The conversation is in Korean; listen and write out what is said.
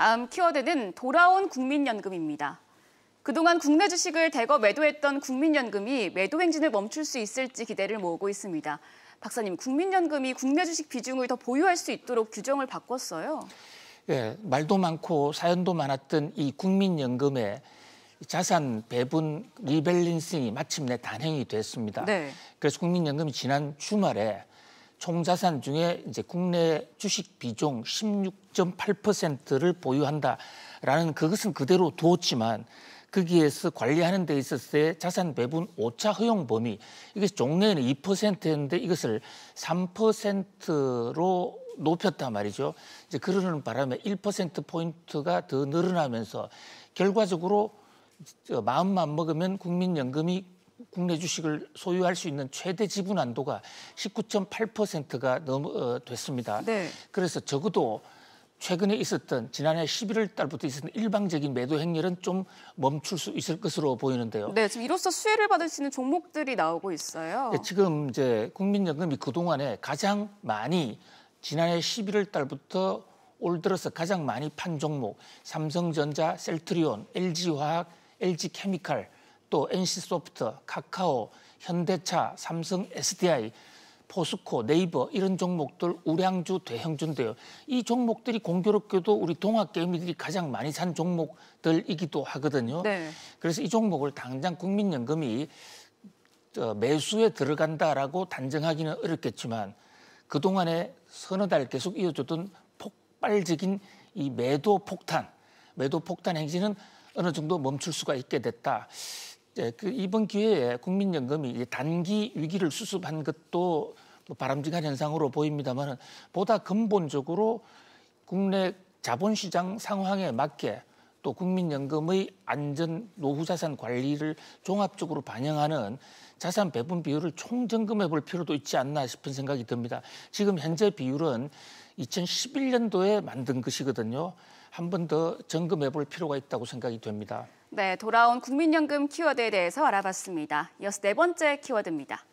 다음 키워드는 돌아온 국민연금입니다. 그동안 국내 주식을 대거 매도했던 국민연금이 매도 행진을 멈출 수 있을지 기대를 모으고 있습니다. 박사님, 국민연금이 국내 주식 비중을 더 보유할 수 있도록 규정을 바꿨어요. 예, 말도 많고 사연도 많았던 이 국민연금의 자산 배분 리밸런싱이 마침내 단행이 됐습니다. 네. 그래서 국민연금이 지난 주말에 총 자산 중에 이제 국내 주식 비중 16.8%를 보유한다라는 그것은 그대로 두었지만 거기에서 관리하는 데 있어서의 자산 배분 오차 허용 범위 이것이 종래에는 2%였는데 이것을 3%로 높였단 말이죠. 이제 그러는 바람에 1% 포인트가 더 늘어나면서 결과적으로 마음만 먹으면 국민연금이 국내 주식을 소유할 수 있는 최대 지분 안도가 19.8%가 넘 어, 됐습니다. 네. 그래서 적어도 최근에 있었던 지난해 11월 달부터 있었던 일방적인 매도 행렬은 좀 멈출 수 있을 것으로 보이는데요. 네, 지금 이로써 수혜를 받을 수 있는 종목들이 나오고 있어요. 네, 지금 이제 국민연금이 그동안에 가장 많이 지난해 11월 달부터 올 들어서 가장 많이 판 종목 삼성전자, 셀트리온, LG화학, LG케미칼 또 NC소프트, 카카오, 현대차, 삼성 SDI, 포스코, 네이버 이런 종목들 우량주, 대형주인데요. 이 종목들이 공교롭게도 우리 동학개미들이 가장 많이 산 종목들이기도 하거든요. 네. 그래서 이 종목을 당장 국민연금이 매수에 들어간다라고 단정하기는 어렵겠지만 그동안에 서너 달 계속 이어졌던 폭발적인 이 매도 폭탄, 매도 폭탄 행진은 어느 정도 멈출 수가 있게 됐다. 이그 이번 기회에 국민연금이 단기 위기를 수습한 것도 바람직한 현상으로 보입니다만 보다 근본적으로 국내 자본시장 상황에 맞게 또 국민연금의 안전 노후자산 관리를 종합적으로 반영하는 자산 배분 비율을 총점검해 볼 필요도 있지 않나 싶은 생각이 듭니다. 지금 현재 비율은 2011년도에 만든 것이거든요. 한 번 더 점검해 볼 필요가 있다고 생각이 됩니다. 네, 돌아온 국민연금 키워드에 대해서 알아봤습니다. 이어서 네 번째 키워드입니다.